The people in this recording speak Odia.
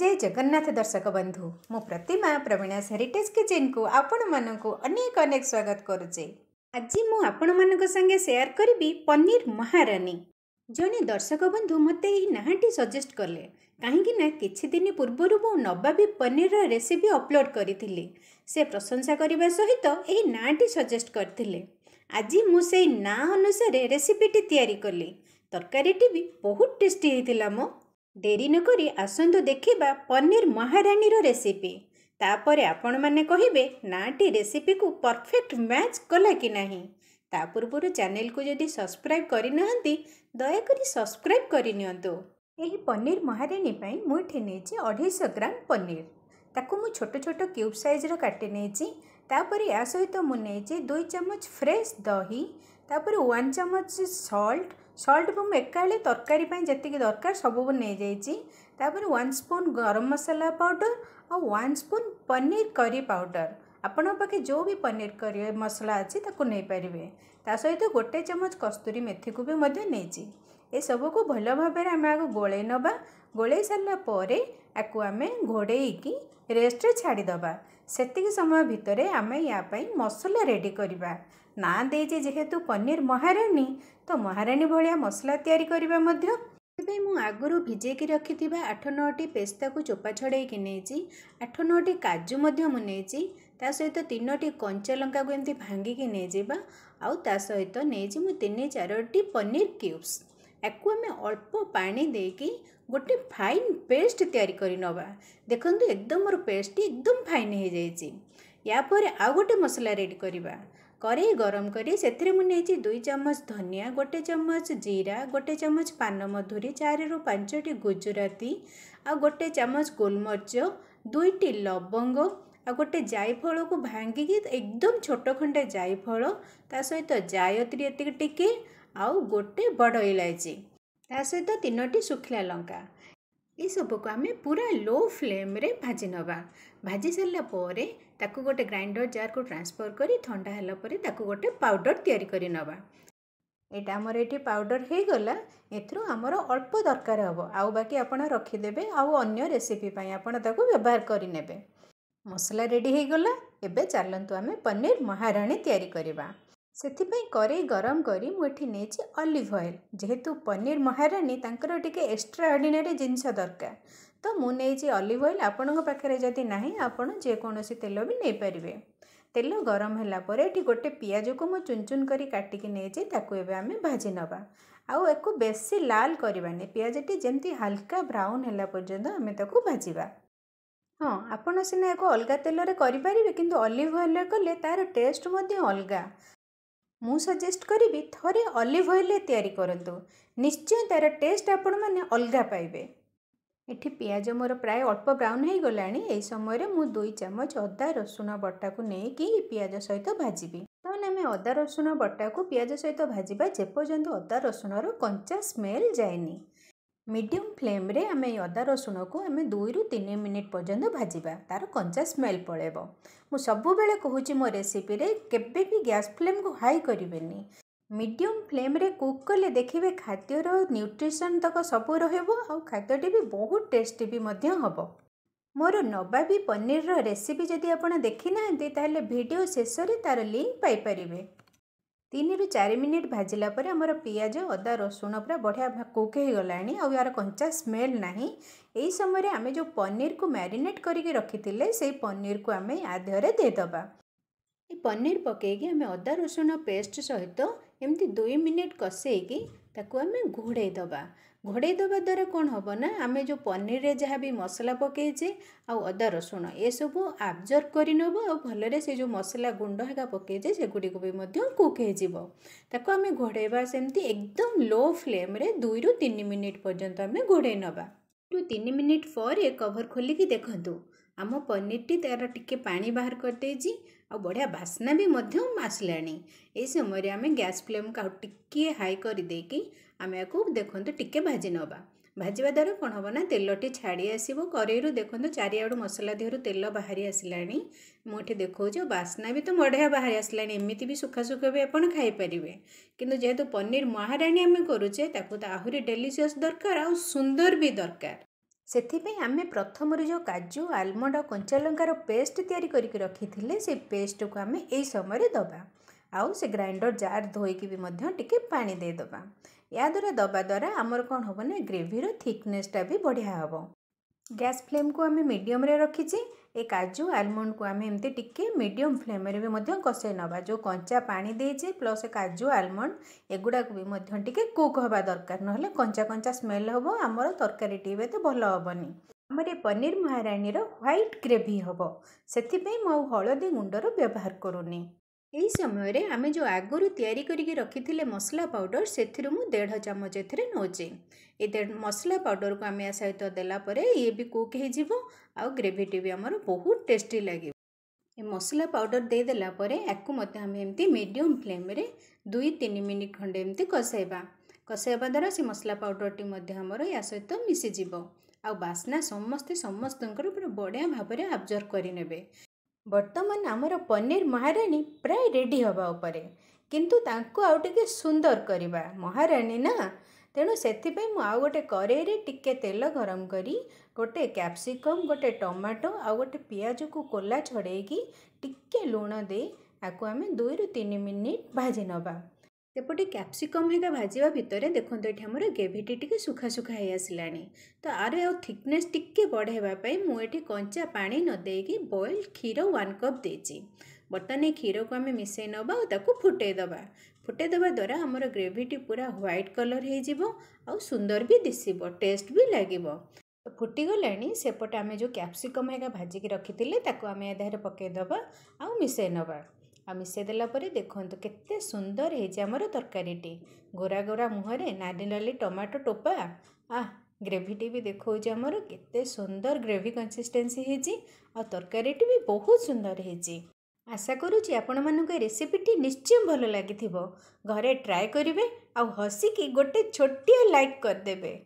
ଜୟ ଜଗନ୍ନାଥ ଦର୍ଶକ ବନ୍ଧୁ ମୁଁ ପ୍ରତିମା ପ୍ରବୀଣାସ ହେରିଟେଜ୍ କିଚେନ୍କୁ ଆପଣମାନଙ୍କୁ ଅନେକ ଅନେକ ସ୍ୱାଗତ କରୁଛି ଆଜି ମୁଁ ଆପଣମାନଙ୍କ ସାଙ୍ଗେ ସେୟାର କରିବି ପନିର ମହାରାଣୀ ଜଣେ ଦର୍ଶକ ବନ୍ଧୁ ମୋତେ ଏହି ନାଁଟି ସଜେଷ୍ଟ କଲେ କାହିଁକିନା କିଛି ଦିନ ପୂର୍ବରୁ ମୁଁ ନବାବି ପନିରର ରେସିପି ଅପଲୋଡ଼ କରିଥିଲି ସେ ପ୍ରଶଂସା କରିବା ସହିତ ଏହି ନାଁଟି ସଜେଷ୍ଟ କରିଥିଲେ ଆଜି ମୁଁ ସେହି ନାଁ ଅନୁସାରେ ରେସିପିଟି ତିଆରି କଲି ତରକାରୀଟି ବି ବହୁତ ଟେଷ୍ଟି ହୋଇଥିଲା ମୋ ଡେରି ନକରି ଆସନ୍ତୁ ଦେଖିବା ପନିର ମହାରାଣୀର ରେସିପି ତାପରେ ଆପଣମାନେ କହିବେ ନାଁଟି ରେସିପିକୁ ପରଫେକ୍ଟ ମ୍ୟାଚ୍ କଲା କି ନାହିଁ ତା ପୂର୍ବରୁ ଚ୍ୟାନେଲକୁ ଯଦି ସବସ୍କ୍ରାଇବ୍ କରିନାହାନ୍ତି ଦୟାକରି ସବସ୍କ୍ରାଇବ୍ କରିନିଅନ୍ତୁ ଏହି ପନିର ମହାରାଣୀ ପାଇଁ ମୁଁ ଏଠି ନେଇଛି ଅଢ଼େଇଶହ ଗ୍ରାମ ପନିର ତାକୁ ମୁଁ ଛୋଟ ଛୋଟ କ୍ୟୁବ୍ ସାଇଜ୍ର କାଟି ନେଇଛି ତାପରେ ଏହା ସହିତ ମୁଁ ନେଇଛି ଦୁଇ ଚାମଚ ଫ୍ରେଶ୍ ଦହି ତାପରେ ୱାନ୍ ଚାମଚ ସଲ୍ଟ ସଲ୍ଟ ମୁଁ ଏକାବେଳେ ତରକାରୀ ପାଇଁ ଯେତିକି ଦରକାର ସବୁ ନେଇଯାଇଛି ତାପରେ ୱାନ୍ ସ୍ପୁନ୍ ଗରମ ମସଲା ପାଉଡ଼ର ଆଉ ୱାନ୍ ସ୍ପୁନ୍ ପନିର କରି ପାଉଡ଼ର ଆପଣଙ୍କ ପାଖେ ଯେଉଁ ବି ପନିର କରି ମସଲା ଅଛି ତାକୁ ନେଇପାରିବେ ତା ସହିତ ଗୋଟେ ଚାମଚ କସ୍ତୁରୀ ମେଥିକୁ ବି ମଧ୍ୟ ନେଇଛି ଏସବୁକୁ ଭଲ ଭାବରେ ଆମେ ଆଗ ଗୋଳେଇ ନେବା ଗୋଳେଇ ସାରିଲା ପରେ ଆକୁ ଆମେ ଘୋଡ଼େଇକି ରେଷ୍ଟରେ ଛାଡ଼ିଦେବା ସେତିକି ସମୟ ଭିତରେ ଆମେ ୟା ପାଇଁ ମସଲା ରେଡ଼ି କରିବା ନା ଦେଇଛି ଯେହେତୁ ପନିର ମହାରାଣୀ ତ ମହାରାଣୀ ଭଳିଆ ମସଲା ତିଆରି କରିବା ମଧ୍ୟ ସେଥିପାଇଁ ମୁଁ ଆଗରୁ ଭିଜେଇକି ରଖିଥିବା ଆଠ ନଅଟି ପେସ୍ତାକୁ ଚୋପା ଛଡ଼େଇକି ନେଇଛି ଆଠ ନଅଟି କାଜୁ ମଧ୍ୟ ମୁଁ ନେଇଛି ତା ସହିତ ତିନୋଟି କଞ୍ଚା ଲଙ୍କାକୁ ଏମିତି ଭାଙ୍ଗିକି ନେଇଯିବା ଆଉ ତା ସହିତ ନେଇଛି ମୁଁ ତିନି ଚାରୋଟି ପନିର କ୍ୟୁବ୍ସ ୟାକୁ ଆମେ ଅଳ୍ପ ପାଣି ଦେଇକି ଗୋଟେ ଫାଇନ୍ ପେଷ୍ଟ ତିଆରି କରି ନେବା ଦେଖନ୍ତୁ ଏକଦମ ମୋର ପେଷ୍ଟଟି ଏକଦମ ଫାଇନ୍ ହୋଇଯାଇଛି ୟା ପରେ ଆଉ ଗୋଟେ ମସଲା ରେଡ଼ି କରିବା କରେଇ ଗରମ କରି ସେଥିରେ ମୁଁ ନେଇଛି ଦୁଇ ଚାମଚ ଧନିଆ ଗୋଟେ ଚାମଚ ଜିରା ଗୋଟେ ଚାମଚ ପାନମଧୁରୀ ଚାରିରୁ ପାଞ୍ଚଟି ଗୁଜୁରାତି ଆଉ ଗୋଟେ ଚାମଚ ଗୋଲମରିଚ ଦୁଇଟି ଲବଙ୍ଗ ଆଉ ଗୋଟେ ଜାଇଫଳକୁ ଭାଙ୍ଗିକି ଏକଦମ ଛୋଟ ଖଣ୍ଡେ ଜାଇଫଳ ତା ସହିତ ଜାୟତ୍ରୀ ଏତିକି ଟିକେ ଆଉ ଗୋଟେ ବଡ଼ ଇଲାଇଚି ତା ସହିତ ତିନୋଟି ଶୁଖିଲା ଲଙ୍କା ଏସବୁକୁ ଆମେ ପୁରା ଲୋ ଫ୍ଲେମ୍ରେ ଭାଜି ନେବା ଭାଜି ସାରିଲା ପରେ ତାକୁ ଗୋଟେ ଗ୍ରାଇଣ୍ଡର ଜାର୍କୁ ଟ୍ରାନ୍ସଫର୍ କରି ଥଣ୍ଡା ହେଲା ପରେ ତାକୁ ଗୋଟେ ପାଉଡ଼ର ତିଆରି କରି ନେବା ଏଇଟା ଆମର ଏଠି ପାଉଡ଼ର ହୋଇଗଲା ଏଥିରୁ ଆମର ଅଳ୍ପ ଦରକାର ହେବ ଆଉ ବାକି ଆପଣ ରଖିଦେବେ ଆଉ ଅନ୍ୟ ରେସିପି ପାଇଁ ଆପଣ ତାକୁ ବ୍ୟବହାର କରିନେବେ ମସଲା ରେଡ଼ି ହୋଇଗଲା ଏବେ ଚାଲନ୍ତୁ ଆମେ ପନିର ମହାରାଣୀ ତିଆରି କରିବା ସେଥିପାଇଁ କରେଇ ଗରମ କରି ମୁଁ ଏଠି ନେଇଛି ଅଲିଭ୍ ଅଏଲ୍ ଯେହେତୁ ପନିର ମହାରାନୀ ତାଙ୍କର ଟିକେ ଏକ୍ସଟ୍ରା ଅର୍ଡ଼ିନାରୀ ଜିନିଷ ଦରକାର ତ ମୁଁ ନେଇଛି ଅଲିଭ୍ ଅଏଲ୍ ଆପଣଙ୍କ ପାଖରେ ଯଦି ନାହିଁ ଆପଣ ଯେକୌଣସି ତେଲ ବି ନେଇପାରିବେ ତେଲ ଗରମ ହେଲା ପରେ ଏଠି ଗୋଟେ ପିଆଜକୁ ମୁଁ ଚୁନ ଚୁନ କରି କାଟିକି ନେଇଛି ତାକୁ ଏବେ ଆମେ ଭାଜି ନେବା ଆଉ ୟାକୁ ବେଶୀ ଲାଲ କରିବାନି ପିଆଜଟି ଯେମିତି ହାଲକା ବ୍ରାଉନ୍ ହେଲା ପର୍ଯ୍ୟନ୍ତ ଆମେ ତାକୁ ଭାଜିବା ହଁ ଆପଣ ସିନା ୟାକୁ ଅଲଗା ତେଲରେ କରିପାରିବେ କିନ୍ତୁ ଅଲିଭ୍ ଅଏଲ୍ରେ କଲେ ତା'ର ଟେଷ୍ଟ ମଧ୍ୟ ଅଲଗା ମୁଁ ସଜେଷ୍ଟ କରିବି ଥରେ ଅଲିଭ୍ ଅଏଲ୍ରେ ତିଆରି କରନ୍ତୁ ନିଶ୍ଚୟ ତା'ର ଟେଷ୍ଟ ଆପଣମାନେ ଅଲଗା ପାଇବେ ଏଠି ପିଆଜ ମୋର ପ୍ରାୟ ଅଳ୍ପ ବ୍ରାଉନ୍ ହୋଇଗଲାଣି ଏହି ସମୟରେ ମୁଁ ଦୁଇ ଚାମଚ ଅଦା ରସୁଣ ବଟାକୁ ନେଇକି ପିଆଜ ସହିତ ଭାଜିବି ତାହେଲେ ଆମେ ଅଦା ରସୁଣ ବଟାକୁ ପିଆଜ ସହିତ ଭାଜିବା ଯେପର୍ଯ୍ୟନ୍ତ ଅଦା ରସୁଣର କଞ୍ଚା ସ୍ମେଲ୍ ଯାଏନି ମିଡ଼ିୟମ୍ ଫ୍ଲେମ୍ରେ ଆମେ ଏଇ ଅଦା ରସୁଣକୁ ଆମେ ଦୁଇରୁ ତିନି ମିନିଟ୍ ପର୍ଯ୍ୟନ୍ତ ଭାଜିବା ତା'ର କଞ୍ଚା ସ୍ମେଲ୍ ପଳେଇବ ମୁଁ ସବୁବେଳେ କହୁଛି ମୋ ରେସିପିରେ କେବେ ବି ଗ୍ୟାସ୍ ଫ୍ଲେମ୍କୁ ହାଇ କରିବେନି ମିଡ଼ିୟମ୍ ଫ୍ଲେମ୍ରେ କୁକ୍ କଲେ ଦେଖିବେ ଖାଦ୍ୟର ନ୍ୟୁଟ୍ରିସନ୍ ତକ ସବୁ ରହିବ ଆଉ ଖାଦ୍ୟଟି ବି ବହୁତ ଟେଷ୍ଟି ବି ମଧ୍ୟ ହେବ ମୋର ନବାବି ପନିର୍ର ରେସିପି ଯଦି ଆପଣ ଦେଖିନାହାନ୍ତି ତାହେଲେ ଭିଡ଼ିଓ ଶେଷରେ ତା'ର ଲିଙ୍କ୍ ପାଇପାରିବେ ତିନିରୁ ଚାରି ମିନିଟ୍ ଭାଜିଲା ପରେ ଆମର ପିଆଜ ଅଦା ରସୁଣ ପୁରା ବଢ଼ିଆ କୁକ୍ ହେଇଗଲାଣି ଆଉ ଏହାର କଞ୍ଚା ସ୍ମେଲ୍ ନାହିଁ ଏହି ସମୟରେ ଆମେ ଯେଉଁ ପନିରକୁ ମ୍ୟାରିନେଟ୍ କରିକି ରଖିଥିଲେ ସେଇ ପନିରକୁ ଆମେ ଆ ଦେହରେ ଦେଇଦେବା ଏ ପନିର ପକାଇକି ଆମେ ଅଦା ରସୁଣ ପେଷ୍ଟ ସହିତ ଏମିତି ଦୁଇ ମିନିଟ୍ କଷେଇକି ତାକୁ ଆମେ ଘୋଡ଼େଇ ଦେବା ଘୋଡ଼େଇ ଦେବା ଦ୍ୱାରା କ'ଣ ହେବ ନା ଆମେ ଯେଉଁ ପନିରରେ ଯାହା ବି ମସଲା ପକାଇଛେ ଆଉ ଅଦା ରସୁଣ ଏସବୁ ଆବଜର୍ଭ କରିନେବୁ ଆଉ ଭଲରେ ସେ ଯେଉଁ ମସଲା ଗୁଣ୍ଡ ହେକା ପକାଇଛେ ସେଗୁଡ଼ିକୁ ବି ମଧ୍ୟ କୁକ୍ ହେଇଯିବ ତାକୁ ଆମେ ଘୋଡ଼େଇବା ସେମିତି ଏକଦମ୍ ଲୋ ଫ୍ଲେମ୍ରେ ଦୁଇରୁ ତିନି ମିନିଟ୍ ପର୍ଯ୍ୟନ୍ତ ଆମେ ଘୋଡ଼େଇ ନେବା ଦୁଇରୁ ତିନି ମିନିଟ୍ ପରେ କଭର୍ ଖୋଲିକି ଦେଖନ୍ତୁ ଆମ ପନିରଟି ତା'ର ଟିକିଏ ପାଣି ବାହାର କରିଦେଇଛି ଆଉ ବଢ଼ିଆ ବାସ୍ନା ବି ମଧ୍ୟ ଆସିଲାଣି ଏହି ସମୟରେ ଆମେ ଗ୍ୟାସ୍ ଫ୍ଲେମ୍କୁ ଆଉ ଟିକିଏ ହାଇ କରିଦେଇକି ଆମେ ୟାକୁ ଦେଖନ୍ତୁ ଟିକିଏ ଭାଜି ନେବା ଭାଜିବା ଦ୍ୱାରା କ'ଣ ହେବ ନା ତେଲଟି ଛାଡ଼ି ଆସିବ କରେଇରୁ ଦେଖନ୍ତୁ ଚାରିଆଡ଼ୁ ମସଲା ଦେହରୁ ତେଲ ବାହାରି ଆସିଲାଣି ମୁଁ ଏଠି ଦେଖାଉଛି ବାସ୍ନା ବି ତ ବଢ଼ିଆ ବାହାରି ଆସିଲାଣି ଏମିତି ବି ସୁଖା ସୁଖା ବି ଆପଣ ଖାଇପାରିବେ କିନ୍ତୁ ଯେହେତୁ ପନିର ମହାରାଣୀ ଆମେ କରୁଛେ ତାକୁ ତ ଆହୁରି ଡେଲିସିୟସ୍ ଦରକାର ଆଉ ସୁନ୍ଦର ବି ଦରକାର ସେଥିପାଇଁ ଆମେ ପ୍ରଥମରୁ ଯେଉଁ କାଜୁ ଆଲମଣ୍ଡ ଆଉ କଞ୍ଚାଲଙ୍କାର ପେଷ୍ଟ ତିଆରି କରିକି ରଖିଥିଲେ ସେ ପେଷ୍ଟକୁ ଆମେ ଏହି ସମୟରେ ଦେବା ଆଉ ସେ ଗ୍ରାଇଣ୍ଡର ଜାର୍ ଧୋଇକି ବି ମଧ୍ୟ ଟିକିଏ ପାଣି ଦେଇଦେବା ଏହାଦ୍ୱାରା ଦେବା ଦ୍ୱାରା ଆମର କ'ଣ ହେବ ନା ଗ୍ରେଭିର ଥିକନେସ୍ଟା ବି ବଢ଼ିଆ ହେବ ଗ୍ୟାସ୍ ଫ୍ଲେମ୍କୁ ଆମେ ମିଡ଼ିୟମ୍ରେ ରଖିଛି ଏ କାଜୁ ଆଲମଣ୍ଡକୁ ଆମେ ଏମିତି ଟିକିଏ ମିଡ଼ିୟମ୍ ଫ୍ଲେମ୍ରେ ବି ମଧ୍ୟ କଷାଇ ନେବା ଯେଉଁ କଞ୍ଚା ପାଣି ଦେଇଛେ ପ୍ଲସ୍ କାଜୁ ଆଲମଣ୍ଡ ଏଗୁଡ଼ାକୁ ବି ମଧ୍ୟ ଟିକିଏ କୁକ୍ ହେବା ଦରକାର ନହେଲେ କଞ୍ଚା କଞ୍ଚା ସ୍ମେଲ୍ ହେବ ଆମର ତରକାରୀଟି ଏବେ ତ ଭଲ ହେବନି ଆମର ଏ ପନିର ମହାରାଣୀର ହ୍ୱାଇଟ୍ ଗ୍ରେଭି ହେବ ସେଥିପାଇଁ ମୁଁ ଆଉ ହଳଦୀ ଗୁଣ୍ଡର ବ୍ୟବହାର କରୁନି ଏହି ସମୟରେ ଆମେ ଯେଉଁ ଆଗରୁ ତିଆରି କରିକି ରଖିଥିଲେ ମସଲା ପାଉଡ଼ର ସେଥିରୁ ମୁଁ ଦେଢ଼ ଚାମଚ ଏଥିରେ ନେଉଛି ଏ ଦେଢ଼ ମସଲା ପାଉଡ଼ରକୁ ଆମେ ଏହା ସହିତ ଦେଲା ପରେ ଇଏ ବି କୁକ୍ ହେଇଯିବ ଆଉ ଗ୍ରେଭିଟି ବି ଆମର ବହୁତ ଟେଷ୍ଟି ଲାଗିବ ଏ ମସଲା ପାଉଡ଼ର ଦେଇଦେଲା ପରେ ୟାକୁ ମଧ୍ୟ ଆମେ ଏମିତି ମିଡ଼ିୟମ୍ ଫ୍ଲେମ୍ରେ ଦୁଇ ତିନି ମିନିଟ୍ ଖଣ୍ଡେ ଏମିତି କଷାଇବା କଷାଇବା ଦ୍ୱାରା ସେ ମସଲା ପାଉଡ଼ରଟି ମଧ୍ୟ ଆମର ଏହା ସହିତ ମିଶିଯିବ ଆଉ ବାସ୍ନା ସମସ୍ତେ ସମସ୍ତଙ୍କର ପୁରା ବଢ଼ିଆ ଭାବରେ ଅବଜର୍ଭ କରିନେବେ ବର୍ତ୍ତମାନ ଆମର ପନିର ମହାରାଣୀ ପ୍ରାୟ ରେଡ଼ି ହେବା ଉପରେ କିନ୍ତୁ ତାଙ୍କୁ ଆଉ ଟିକେ ସୁନ୍ଦର କରିବା ମହାରାଣୀ ନା ତେଣୁ ସେଥିପାଇଁ ମୁଁ ଆଉ ଗୋଟେ କରେଇରେ ଟିକିଏ ତେଲ ଗରମ କରି ଗୋଟେ କ୍ୟାପ୍ସିକମ୍ ଗୋଟେ ଟମାଟୋ ଆଉ ଗୋଟେ ପିଆଜକୁ କୋଲା ଛଡ଼େଇକି ଟିକିଏ ଲୁଣ ଦେଇ ଆକୁ ଆମେ ଦୁଇରୁ ତିନି ମିନିଟ୍ ଭାଜି ନେବା তেপটে ক্যাপসিকম হেকা ভাজিবা ভিতরে দেখুন এটি আমার গ্রেভিটি টিকে শুখা শুখা হয়ে আসলানি তো আর আউ থিকনেস টিকে বড়াইবা মু এটি কঞ্চা পানি নদেইকি বয়েল ক্ষীর ওয়ান কপ দিয়েছি বর্তমানে ক্ষীরকু আমি মিশাই নেবা ও তাকে ফুটাই দেবা ফুটাই দেবা দ্বারা আমার গ্রেভিটি পুরা হোয়াইট কলর হয়ে যাব আউ সুন্দর বি দিশিব টেস্ট বি লাগিব ফুটিগলাণি সেপটে আমি যে ক্যাপসিকম হেকা ভাজিকি রখিলে তাকে আমি এ দেহরে পকাই দেবা আউ মিশাই নেবা ଆଉ ମିଶାଇ ଦେଲା ପରେ ଦେଖନ୍ତୁ କେତେ ସୁନ୍ଦର ହେଇଛି ଆମର ତରକାରୀଟି ଗୋରା ଗୋରା ମୁହଁରେ ନାଲି ନାଲି ଟମାଟୋ ଟୋପା ଆ ଗ୍ରେଭିଟି ବି ଦେଖାଉଛି ଆମର କେତେ ସୁନ୍ଦର ଗ୍ରେଭି କନ୍ସିଷ୍ଟେନ୍ସି ହେଇଛି ଆଉ ତରକାରୀଟି ବି ବହୁତ ସୁନ୍ଦର ହେଇଛି ଆଶା କରୁଛି ଆପଣମାନଙ୍କ ଏ ରେସିପିଟି ନିଶ୍ଚୟ ଭଲ ଲାଗିଥିବ ଘରେ ଟ୍ରାଏ କରିବେ ଆଉ ହସିକି ଗୋଟେ ଛୋଟିଆ ଲାଇକ୍ କରିଦେବେ